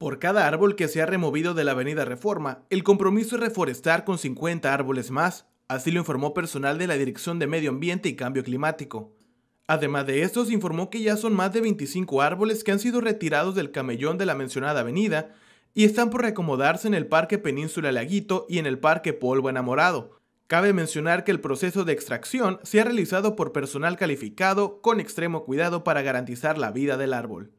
Por cada árbol que se ha removido de la avenida Reforma, el compromiso es reforestar con 50 árboles más, así lo informó personal de la Dirección de Medio Ambiente y Cambio Climático. Además de esto, se informó que ya son más de 25 árboles que han sido retirados del camellón de la mencionada avenida y están por reacomodarse en el Parque Península Laguito y en el Parque Polvo Enamorado. Cabe mencionar que el proceso de extracción se ha realizado por personal calificado con extremo cuidado para garantizar la vida del árbol.